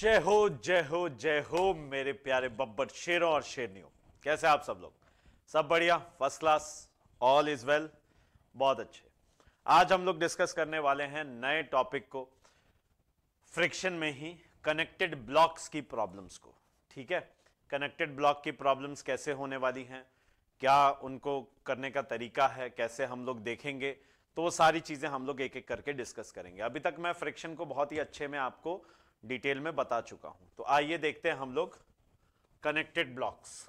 जय हो जय हो जय हो मेरे प्यारे बब्बर शेरों और शेरनियों कैसे आप सब लोग सब बढ़िया first class all is well बहुत अच्छे आज हम लोग डिस्कस करने वाले हैं नए टॉपिक को फ्रिक्शन में ही कनेक्टेड ब्लॉक्स की प्रॉब्लम्स को ठीक है कनेक्टेड ब्लॉक की प्रॉब्लम्स कैसे होने वाली हैं क्या उनको करने का तरीका है कैसे हम लोग देखेंगे तो वो सारी चीज़ें हम लोग एक एक करके डिस्कस करेंगे अभी तक मैं फ्रिक्शन को बहुत ही अच्छे में आपको डिटेल में बता चुका हूं तो आइए देखते हैं हम लोग कनेक्टेड ब्लॉक्स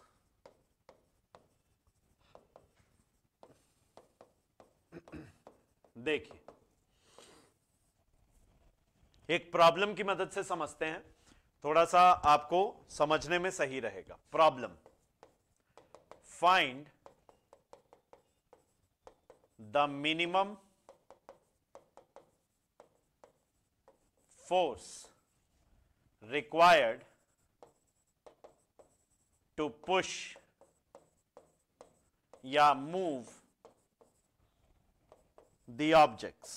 देखिए एक प्रॉब्लम की मदद से समझते हैं थोड़ा सा आपको समझने में सही रहेगा problem find the minimum force required to push या move the objects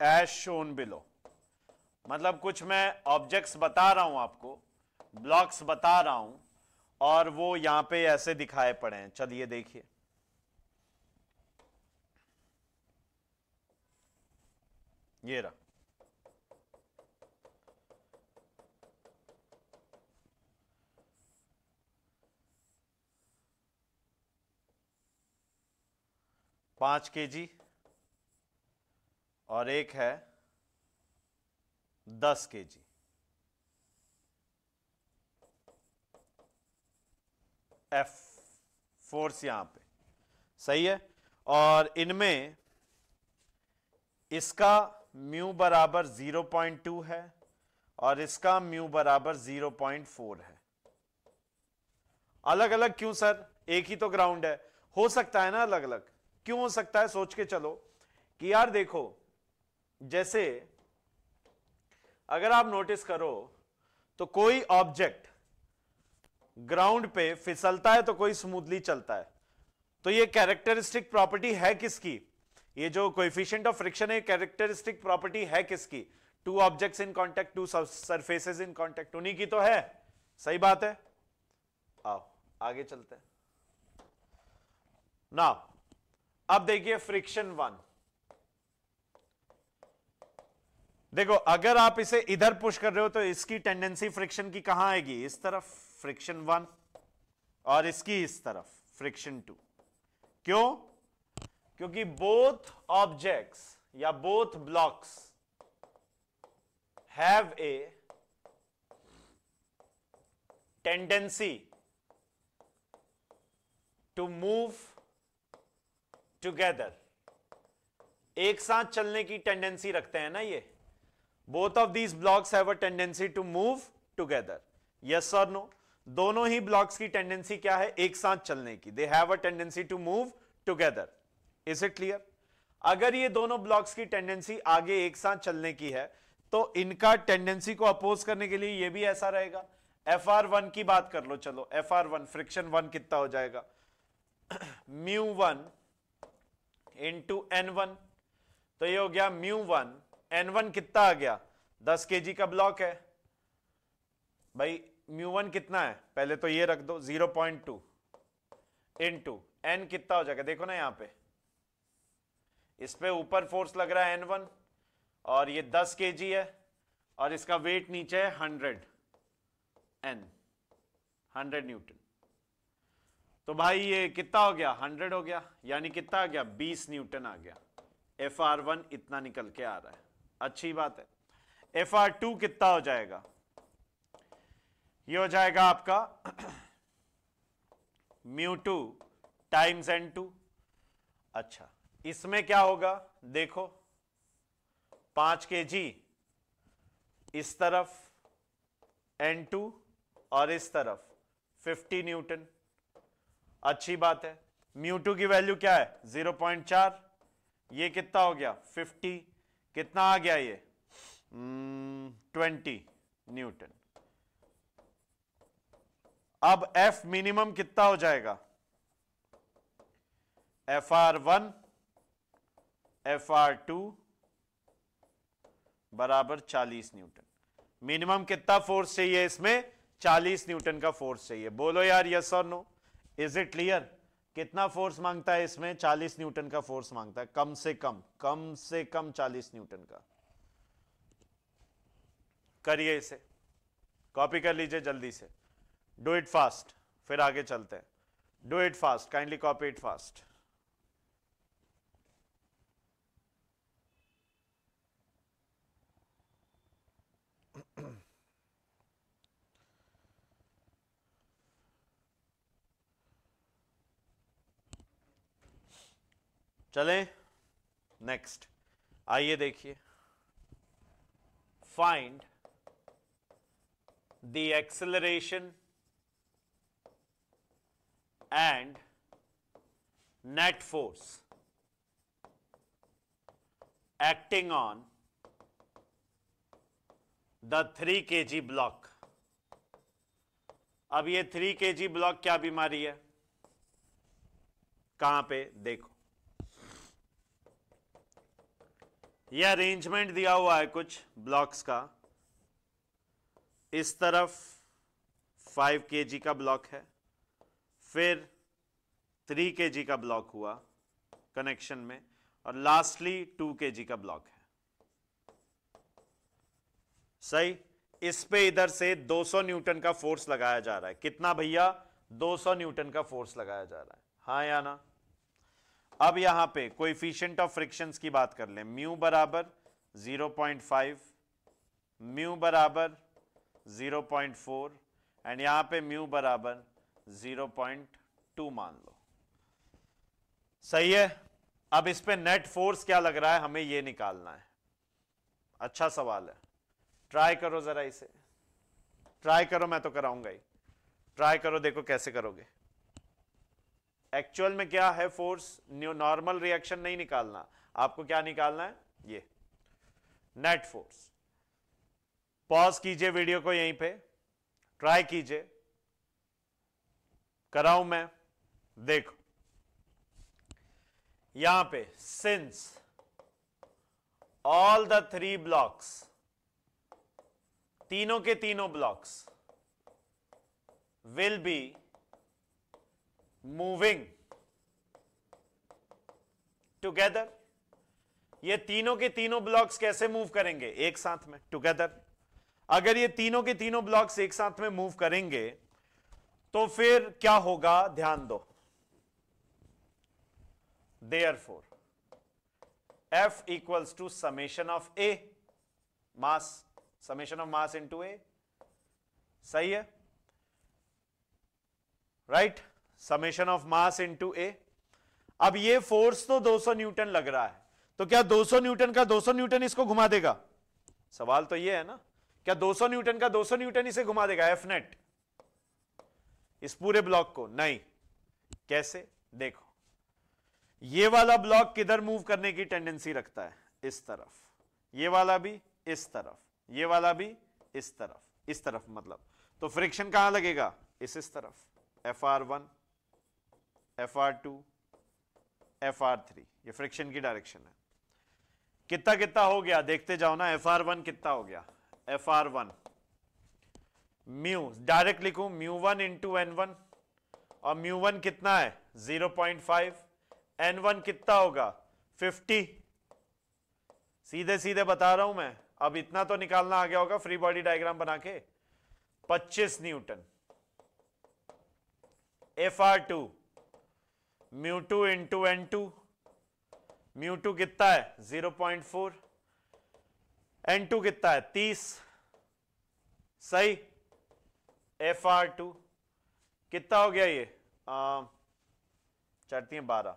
as shown below मतलब कुछ मैं ऑब्जेक्ट्स बता रहा हूं आपको ब्लॉक्स बता रहा हूं और वो यहां पे ऐसे दिखाए पड़े हैं चलिए देखिए ये रहा पाँच के जी और एक है दस के जी एफ फोर्स यहां पे सही है और इनमें इसका म्यू बराबर जीरो पॉइंट टू है और इसका म्यू बराबर जीरो पॉइंट फोर है अलग अलग क्यों सर एक ही तो ग्राउंड है हो सकता है ना अलग अलग क्यों हो सकता है सोच के चलो कि यार देखो जैसे अगर आप नोटिस करो तो कोई ऑब्जेक्ट ग्राउंड पे फिसलता है तो कोई स्मूथली चलता है तो ये कैरेक्टरिस्टिक प्रॉपर्टी है किसकी ये जो कोफिशियंट ऑफ फ्रिक्शन है कैरेक्टरिस्टिक प्रॉपर्टी है किसकी two objects in contact two surfaces in contact उन्हीं की तो है सही बात है आओ आगे चलते हैं ना अब देखिए फ्रिक्शन वन देखो अगर आप इसे इधर पुश कर रहे हो तो इसकी टेंडेंसी फ्रिक्शन की कहां आएगी इस तरफ फ्रिक्शन वन और इसकी इस तरफ फ्रिक्शन टू क्यों क्योंकि बोथ ऑब्जेक्ट्स या both blocks have a tendency to move together एक साथ चलने की टेंडेंसी रखते हैं ना ये both of these blocks have a tendency to move together yes और नो दोनों ही ब्लॉक्स की टेंडेंसी क्या है एक साथ चलने की they have a tendency to move together is it clear अगर ये दोनों ब्लॉक्स की टेंडेंसी आगे एक साथ चलने की है तो इनका टेंडेंसी को अपोज करने के लिए ये भी ऐसा रहेगा एफ आर वन की बात कर लो चलो F R one friction one कितना हो जाएगा mu one into N one तो ये हो गया म्यू वन एन वन कितना आ गया दस के जी का ब्लॉक है भाई म्यू वन कितना है पहले तो ये रख दो zero point two into N कितना हो जाएगा देखो ना यहां पे इस पे ऊपर फोर्स लग रहा है एन वन और ये दस के जी है और इसका वेट नीचे है हंड्रेड एन हंड्रेड न्यूटन तो भाई ये कितना हो गया हंड्रेड हो गया यानी कितना आ गया बीस न्यूटन आ गया एफ आर वन इतना निकल के आ रहा है अच्छी बात है एफ आर टू कितना हो जाएगा ये हो जाएगा आपका mu two times N two अच्छा इसमें क्या होगा देखो पांच के जी इस तरफ एन टू और इस तरफ फिफ्टी न्यूटन अच्छी बात है म्यू टू की वैल्यू क्या है जीरो पॉइंट चार ये कितना हो गया फिफ्टी कितना आ गया ये हम्म, ट्वेंटी न्यूटन अब एफ मिनिमम कितना हो जाएगा F R one F R two बराबर 40 न्यूटन मिनिमम कितना फोर्स चाहिए इसमें 40 न्यूटन का फोर्स चाहिए बोलो यार यस और नो इज इट क्लियर कितना फोर्स मांगता है इसमें 40 न्यूटन का फोर्स मांगता है कम से कम कम से कम 40 न्यूटन का करिए इसे कॉपी कर लीजिए जल्दी से डू इट फास्ट फिर आगे चलते हैं do it fast kindly copy it fast चले नेक्स्ट आइए देखिए find the acceleration and net force acting on the three K G block अब ये थ्री के जी ब्लॉक क्या बीमारी है कहां पे देखो ये अरेंजमेंट दिया हुआ है कुछ ब्लॉक्स का इस तरफ 5 के का ब्लॉक है फिर 3 के का ब्लॉक हुआ कनेक्शन में और लास्टली 2 के का ब्लॉक है सही इस पे इधर से 200 न्यूटन का फोर्स लगाया जा रहा है कितना भैया 200 न्यूटन का फोर्स लगाया जा रहा है हाँ या ना अब यहां पे कोइफिशियंट ऑफ फ्रिक्शंस की बात कर लें म्यू बराबर 0.5 म्यू बराबर 0.4 एंड यहां पे म्यू बराबर 0.2 मान लो सही है अब इस पे नेट फोर्स क्या लग रहा है हमें ये निकालना है अच्छा सवाल है ट्राई करो जरा इसे ट्राई करो मैं तो कराऊंगा ही ट्राई करो देखो कैसे करोगे एक्चुअल में क्या है फोर्स नॉर्मल रिएक्शन नहीं निकालना आपको क्या निकालना है ये नेट फोर्स पॉज कीजिए वीडियो को यहीं पे ट्राई कीजिए कराऊ मैं देखो यहां पे since all the three blocks तीनों के तीनों ब्लॉक्स विल बी मूविंग टुगेदर ये तीनों के तीनों ब्लॉक्स कैसे मूव करेंगे एक साथ में टुगेदर अगर ये तीनों के तीनों ब्लॉक्स एक साथ में मूव करेंगे तो फिर क्या होगा ध्यान दो therefore F equals to summation of a mass summation of mass into a सही है right right? Summation of mass into a अब ये फोर्स तो 200 न्यूटन लग रहा है तो क्या 200 न्यूटन का 200 न्यूटन इसको घुमा देगा सवाल तो ये है ना क्या 200 न्यूटन का 200 न्यूटन इसे घुमा देगा एफ नेट इस पूरे ब्लॉक को नहीं कैसे देखो ये वाला ब्लॉक किधर मूव करने की टेंडेंसी रखता है इस तरफ ये वाला भी इस तरफ ये वाला भी इस तरफ इस तरफ मतलब तो फ्रिक्शन कहां लगेगा इस इस तरफ F R one F R two F R three ये फ्रिक्शन की डायरेक्शन है कितना कितना हो गया देखते जाओ ना एफ आर वन कितना हो गया F R one mu direct लिखू mu one into N one और म्यू वन कितना है zero point five N one कितना होगा फिफ्टी सीधे सीधे बता रहा हूं मैं अब इतना तो निकालना आ गया होगा फ्री बॉडी डायग्राम बना के पच्चीस newton F R two mu two into N two mu two कितना है zero point four N two कितना है तीस सही एफ आर टू कितना हो गया ये चढ़ती है बारह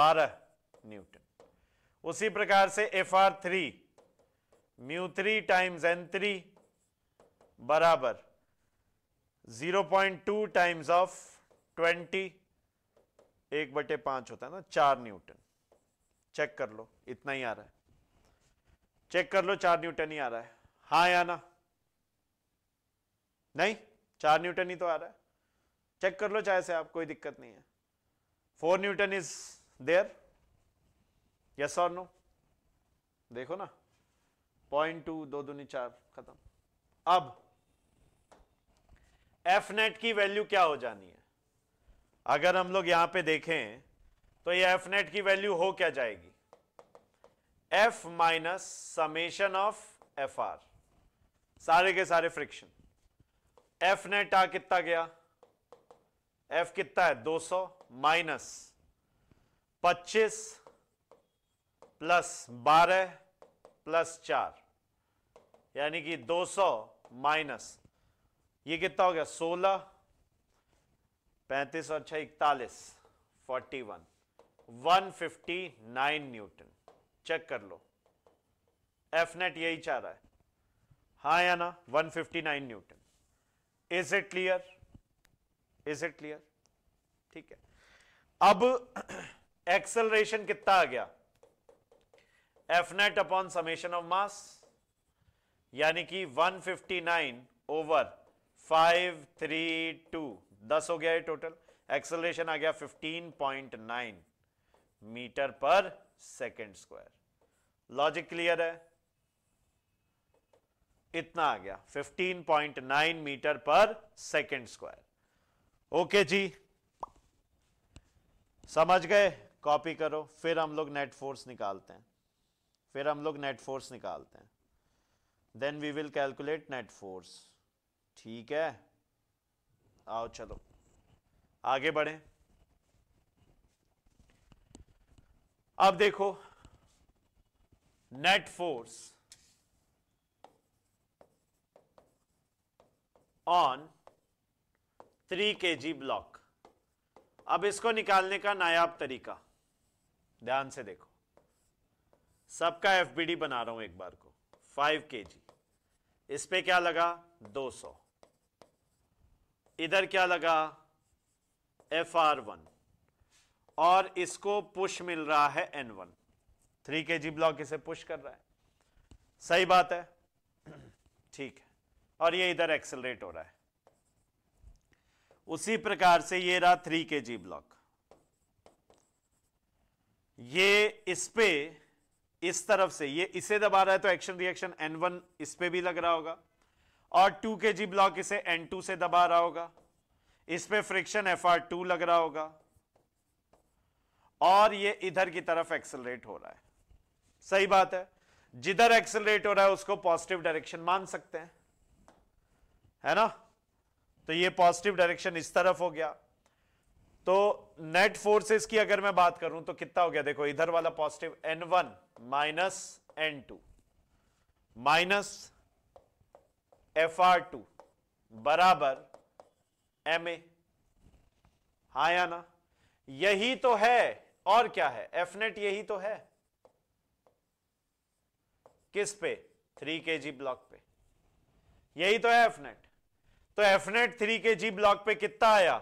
बारह न्यूटन उसी प्रकार से F R three mu three times N three बराबर zero point two times of twenty एक बटे पांच होता है ना चार न्यूटन चेक कर लो इतना ही आ रहा है चेक कर लो चार न्यूटन ही आ रहा है हा या ना नहीं चार न्यूटन ही तो आ रहा है चेक कर लो चाहे से आप कोई दिक्कत नहीं है four newton is there yes और नो देखो ना पॉइंट टू दो दूनी चार खत्म अब एफ नेट की वैल्यू क्या हो जानी है अगर हम लोग यहां पे देखें तो ये एफ नेट की वैल्यू हो क्या जाएगी F minus summation of F R सारे के सारे फ्रिक्शन एफ नेट आ कितना गया एफ कितना है 200 माइनस 25 प्लस 12 प्लस 4 यानी कि 200 माइनस ये कितना हो गया 16 पैंतीस और छह इकतालीस forty one one fifty nine newton check कर लो एफ नेट यही चाह रहा है हा या ना one fifty nine newton is it clear is it clear ठीक है अब एक्सेलरेशन कितना आ गया F net upon summation of mass यानी कि 159 ओवर 532 दस हो गया ये टोटल एक्सलेशन आ गया 15.9 मीटर पर सेकेंड स्क्वायर लॉजिक क्लियर है इतना आ गया 15.9 मीटर पर सेकेंड स्क्वायर ओके जी समझ गए कॉपी करो फिर हम लोग नेट फोर्स निकालते हैं फिर हम लोग नेट फोर्स निकालते हैं then we will calculate net force ठीक है आओ चलो आगे बढ़े अब देखो net force on three K G block अब इसको निकालने का नायाब तरीका ध्यान से देखो सबका एफबीडी बना रहा हूं एक बार को फाइव के जी इस पे क्या लगा दो सौ इधर क्या लगा एफ आर वन और इसको पुश मिल रहा है N one three K G block इसे पुश कर रहा है सही बात है ठीक है और ये इधर एक्सेलरेट हो रहा है उसी प्रकार से ये रहा थ्री के जी ब्लॉक ये इस पे इस तरफ से ये इसे दबा रहा है तो एक्शन रिएक्शन एन वन इस पे भी लग रहा होगा और टू के जी ब्लॉक इसे एन टू से दबा रहा होगा इस पे फ्रिक्शन एफ आर टू लग रहा होगा और ये इधर की तरफ एक्सेलरेट हो रहा है सही बात है जिधर एक्सेलरेट हो रहा है उसको पॉजिटिव डायरेक्शन मान सकते हैं है ना तो ये पॉजिटिव डायरेक्शन इस तरफ हो गया तो नेट फोर्सेस की अगर मैं बात करूं तो कितना हो गया देखो इधर वाला positive N one minus N two minus F R two बराबर एम ए हा या ना यही तो है और क्या है एफ नेट यही तो है किस पे थ्री के जी ब्लॉक पे यही तो है एफ नेट तो F net three K G block पे कितना आया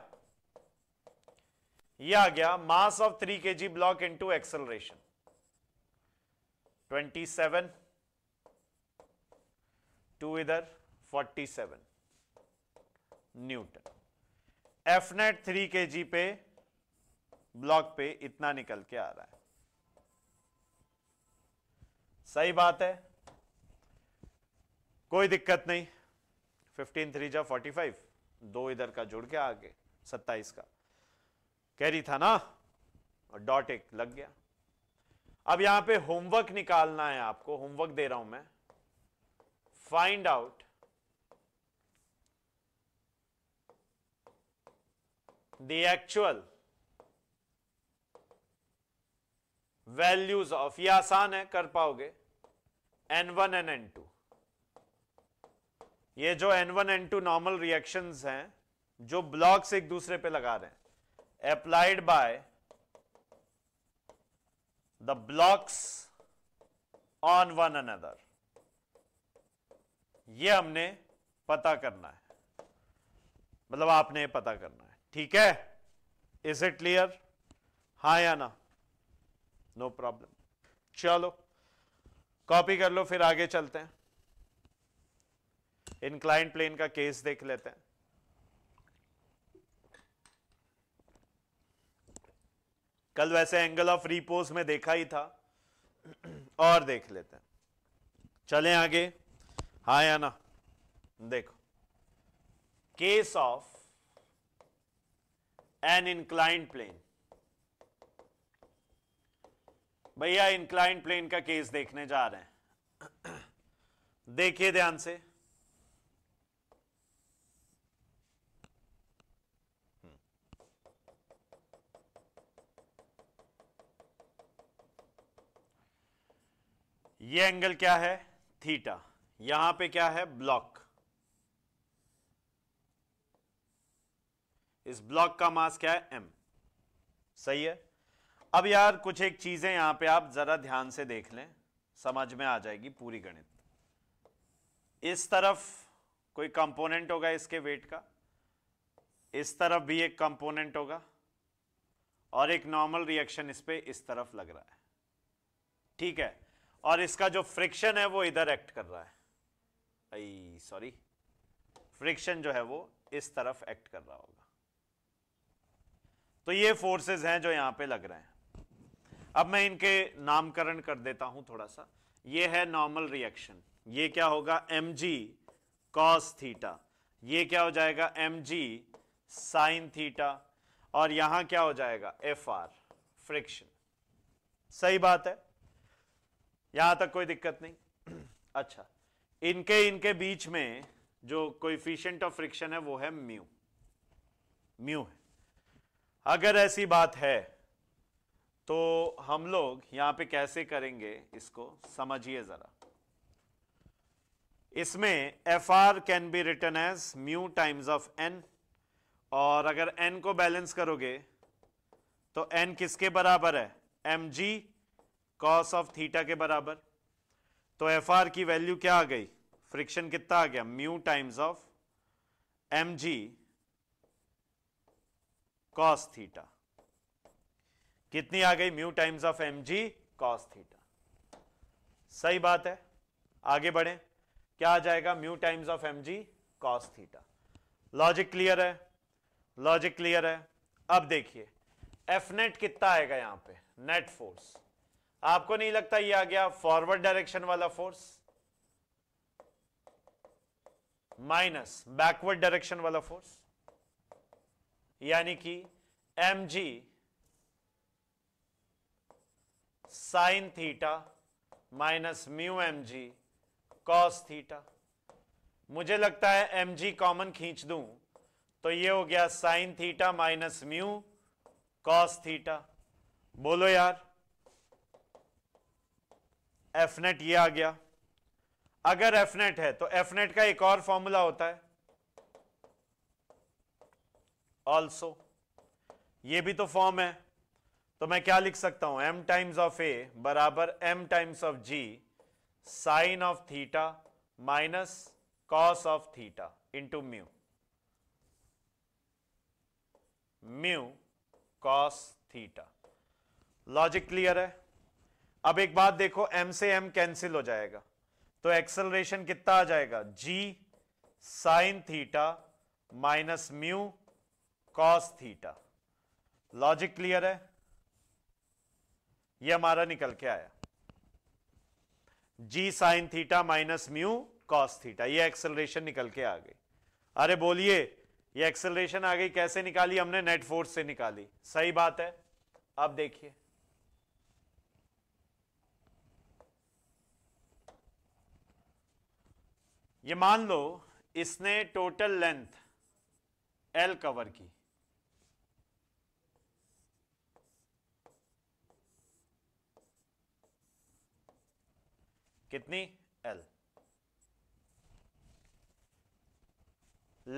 ये आ गया मास of three K G block into acceleration twenty seven two इधर 47 Newton F net three K जी पे ब्लॉक पे इतना निकल के आ रहा है सही बात है कोई दिक्कत नहीं फिफ्टीन थ्री जा फोर्टी फाइव दो इधर का जुड़ के आगे सत्ताईस का कैरी था ना और डॉट एक लग गया अब यहां पे होमवर्क निकालना है आपको होमवर्क दे रहा हूं मैं find out the actual values of ये आसान है कर पाओगे N one and N two ये जो N one N two normal reaction हैं जो ब्लॉक्स एक दूसरे पे लगा रहे हैं applied by the blocks on one another ये हमने पता करना है मतलब आपने पता करना है ठीक है इज इट क्लियर हा या ना नो प्रॉब्लम चलो कॉपी कर लो फिर आगे चलते हैं इनक्लाइंट प्लेन का केस देख लेते हैं कल वैसे एंगल ऑफ रिपोज में देखा ही था और देख लेते हैं चले आगे हा या ना देखो case of an inclined plane भैया इंक्लाइंड प्लेन का केस देखने जा रहे हैं देखिए ध्यान से ये एंगल क्या है थीटा यहां पे क्या है ब्लॉक इस ब्लॉक का मास क्या है एम सही है अब यार कुछ एक चीजें यहां पे आप जरा ध्यान से देख लें समझ में आ जाएगी पूरी गणित इस तरफ कोई कंपोनेंट होगा इसके वेट का इस तरफ भी एक कंपोनेंट होगा और एक नॉर्मल रिएक्शन इस पे इस तरफ लग रहा है ठीक है और इसका जो फ्रिक्शन है वो इधर एक्ट कर रहा है सॉरी फ्रिक्शन जो है वो इस तरफ एक्ट कर रहा होगा तो ये फोर्सेस हैं जो यहां पे लग रहे हैं अब मैं इनके नामकरण कर देता हूं थोड़ा सा ये है नॉर्मल रिएक्शन ये क्या होगा एम जी कॉस थीटा ये क्या हो जाएगा एम जी साइन थीटा और यहां क्या हो जाएगा एफ आर फ्रिक्शन सही बात है यहां तक कोई दिक्कत नहीं अच्छा इनके इनके बीच में जो कोइफिशियंट ऑफ फ्रिक्शन है वो है म्यू म्यू है अगर ऐसी बात है तो हम लोग यहां पे कैसे करेंगे इसको समझिए जरा इसमें F R can be written as mu times of N और अगर एन को बैलेंस करोगे तो एन किसके बराबर है M G cos of theta के बराबर तो एफ आर की वैल्यू क्या आ गई फ्रिक्शन कितना आ गया mu times of M G cos theta कितनी आ गई mu times of M G cos theta सही बात है आगे बढ़े क्या आ जाएगा mu times of M G cos theta logic clear है लॉजिक क्लियर है अब देखिए एफ नेट कितना आएगा यहां पे नेट फोर्स आपको नहीं लगता ये आ गया फॉरवर्ड डायरेक्शन वाला फोर्स माइनस बैकवर्ड डायरेक्शन वाला फोर्स यानी कि M G sine theta minus mu M G cos theta मुझे लगता है एम जी कॉमन खींच दूं तो ये हो गया sine theta minus mu cos theta बोलो यार एफनेट ये आ गया अगर एफनेट है तो एफनेट का एक और फॉर्मूला होता है ऑल्सो ये भी तो फॉर्म है तो मैं क्या लिख सकता हूं m टाइम्स ऑफ a बराबर m times of g sine of theta minus cos of theta into mu mu cos theta logic clear है अब एक बात देखो m से m कैंसिल हो जाएगा तो एक्सेलरेशन कितना आ जाएगा g sine theta minus mu cos theta logic clear है ये हमारा निकल के आया G sine theta minus mu cos theta ये एक्सेलरेशन निकल के आ गई अरे बोलिए ये एक्सेलरेशन आ गई कैसे निकाली हमने नेट फोर्स से निकाली सही बात है अब देखिए ये मान लो इसने टोटल लेंथ एल कवर की कितनी L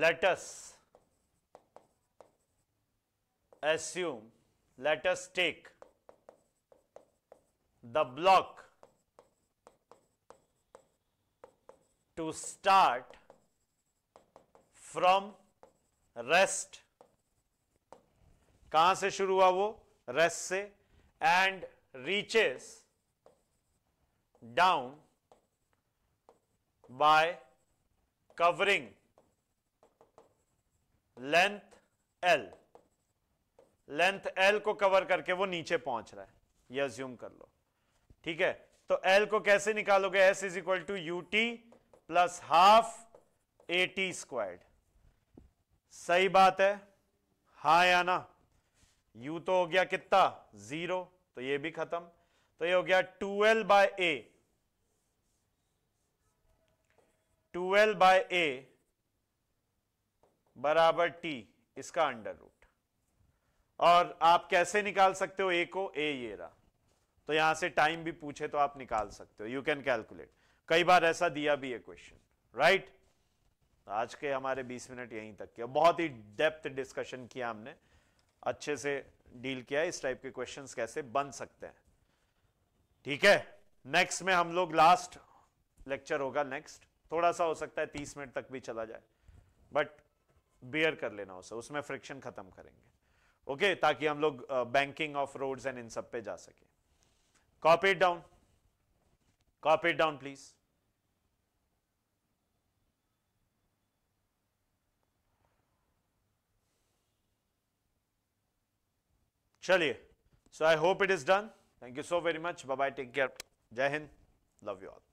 let's assume let's take the block to start from rest कहां से शुरू हुआ वो रेस्ट से and reaches down by covering length L length L को कवर करके वो नीचे पहुंच रहा है ये ज्यूम कर लो ठीक है तो L को कैसे निकालोगे S is equal to U T plus half A T squared सही बात है हाँ या ना यू तो हो गया कितना जीरो तो ये भी खत्म तो ये हो गया two L by A twelve by A बराबर टी इसका अंडर रूट और आप कैसे निकाल सकते हो ए को ए ये रहा तो यहां से टाइम भी पूछे तो आप निकाल सकते हो यू कैन कैलकुलेट कई बार ऐसा दिया भी है क्वेश्चन राइट आज के हमारे 20 मिनट यहीं तक के बहुत ही डेप्थ डिस्कशन किया हमने अच्छे से डील किया इस टाइप के क्वेश्चन कैसे बन सकते हैं ठीक है नेक्स्ट में हम लोग लास्ट लेक्चर होगा नेक्स्ट थोड़ा सा हो सकता है तीस मिनट तक भी चला जाए बट बियर कर लेना उसे उसमें फ्रिक्शन खत्म करेंगे ओके okay, ताकि हम लोग बैंकिंग ऑफ रोड्स एंड इन सब पे जा सके copy down copy down please चलिए so I hope it is done thank you so very much bye take care Jai Hind love you all